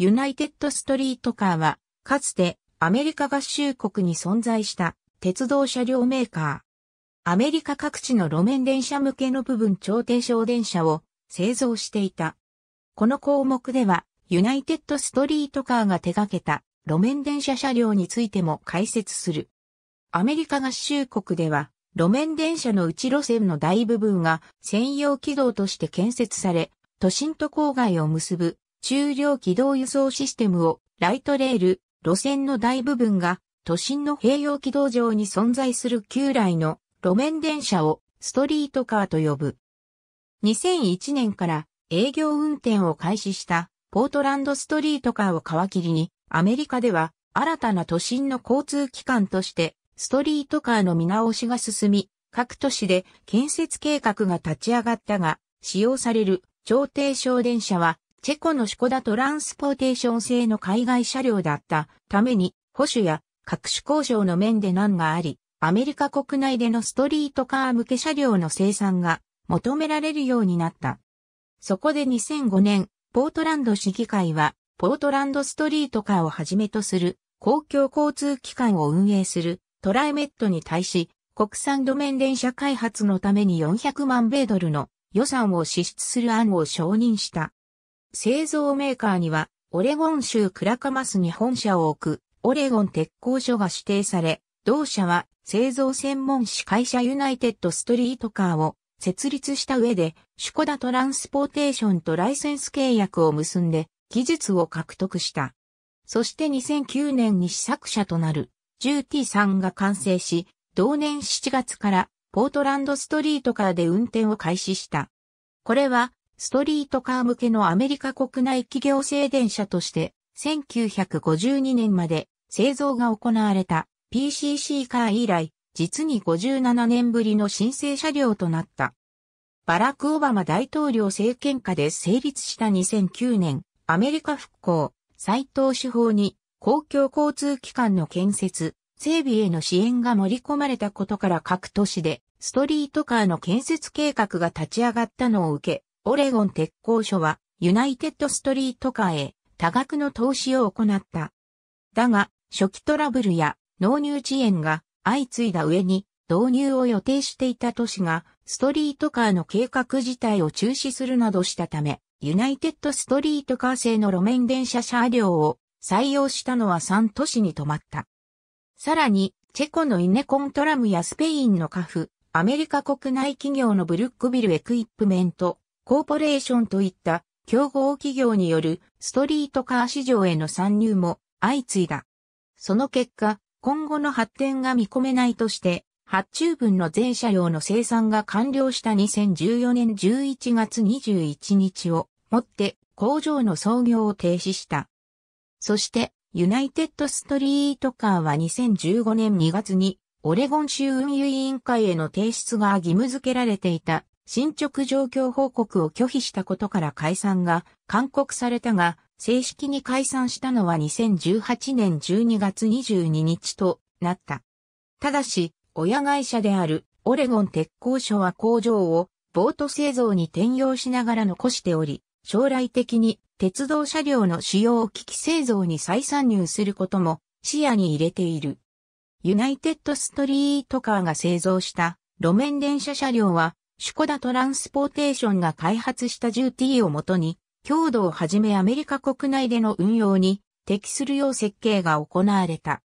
ユナイテッドストリートカーは、かつてアメリカ合衆国に存在した鉄道車両メーカー。アメリカ各地の路面電車向けの部分超低小電車を製造していた。この項目では、ユナイテッドストリートカーが手掛けた路面電車車両についても解説する。アメリカ合衆国では、路面電車の内路線の大部分が専用軌道として建設され、都心と郊外を結ぶ中量軌道輸送システムをライトレール、路線の大部分が都心の併用軌道上に存在する旧来の路面電車をストリートカーと呼ぶ。2001年から営業運転を開始したポートランドストリートカーを皮切りにアメリカでは新たな都心の交通機関としてストリートカーの見直しが進み各都市で建設計画が立ち上がったが使用される超低小電車はチェコのシコダトランスポーテーション製の海外車両だったために、保守や各種交渉の面で難があり、アメリカ国内でのストリートカー向け車両の生産が求められるようになった。そこで2005年、ポートランド市議会は、ポートランドストリートカーをはじめとする公共交通機関を運営するトライメットに対し、国産路面電車開発のために400万米ドルの予算を支出する案を承認した。製造メーカーには、オレゴン州クラカマスに本社を置く、オレゴン鉄工所が指定され、同社は製造専門誌会社ユナイテッドストリートカーを設立した上で、シュコダトランスポーテーションとライセンス契約を結んで、技術を獲得した。そして2009年に試作車となる 10T3 が完成し、同年7月からポートランドストリートカーで運転を開始した。これはストリートカー向けのアメリカ国内企業製電車として、1952年まで製造が行われた PCC カー以来、実に57年ぶりの申請車両となった。バラク・オバマ大統領政権下で成立した2009年、アメリカ復興、再投資法に公共交通機関の建設、整備への支援が盛り込まれたことから各都市でストリートカーの建設計画が立ち上がったのを受け、オレゴン鉄工所はユナイテッドストリートカーへ多額の投資を行った。だが、初期トラブルや納入遅延が相次いだ上に導入を予定していた都市がストリートカーの計画自体を中止するなどしたため、ユナイテッドストリートカー製の路面電車車両を採用したのは3都市に止まった。さらに、チェコのイネコントラムやスペインのカフ、アメリカ国内企業のブルックビルエクイプメント、コーポレーションといった競合企業によるストリートカー市場への参入も相次いだ。その結果、今後の発展が見込めないとして、発注分の全車両の生産が完了した2014年11月21日をもって工場の操業を停止した。そして、ユナイテッドストリートカーは2015年2月にオレゴン州運輸委員会への提出が義務付けられていた進捗状況報告を拒否したことから解散が勧告されたが、正式に解散したのは2018年12月22日となった。ただし、親会社であるオレゴン鉄工所は工場をボート製造に転用しながら残しており、将来的に鉄道車両の使用を機器製造に再参入することも視野に入れている。ユナイテッドストリートカーが製造した路面電車車両はシュコダトランスポーテーションが開発したティ t をもとに、強度をはじめアメリカ国内での運用に適するよう設計が行われた。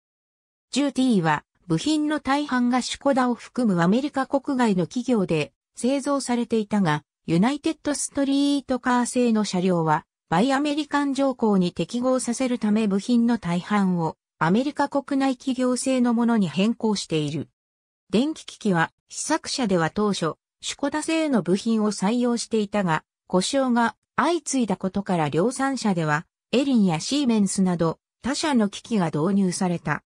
ティ t は部品の大半がシュコダを含むアメリカ国外の企業で製造されていたが、ユナイテッドストリートカー製の車両は、バイアメリカン条項に適合させるため部品の大半をアメリカ国内企業製のものに変更している。電気機器は試作車では当初シュコダ製の部品を採用していたが、故障が相次いだことから量産車では、エリンやシーメンスなど他社の機器が導入された。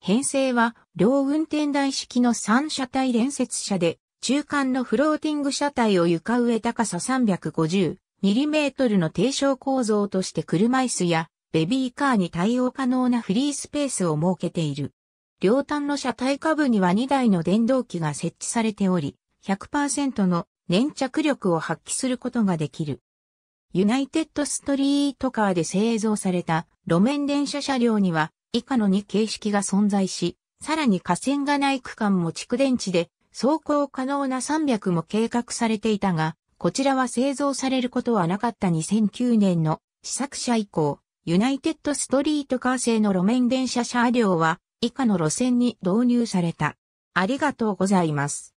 編成は両運転台式の3車体連接車で、中間のフローティング車体を床上高さ 350mm の低床構造として車椅子やベビーカーに対応可能なフリースペースを設けている。両端の車体下部には2台の電動機が設置されており、100%の粘着力を発揮することができる。ユナイテッドストリートカーで製造された路面電車車両には以下の2形式が存在し、さらに架線がない区間も蓄電池で走行可能な300も計画されていたが、こちらは製造されることはなかった2009年の試作車以降、ユナイテッドストリートカー製の路面電車車両は以下の路線に導入された。ありがとうございます。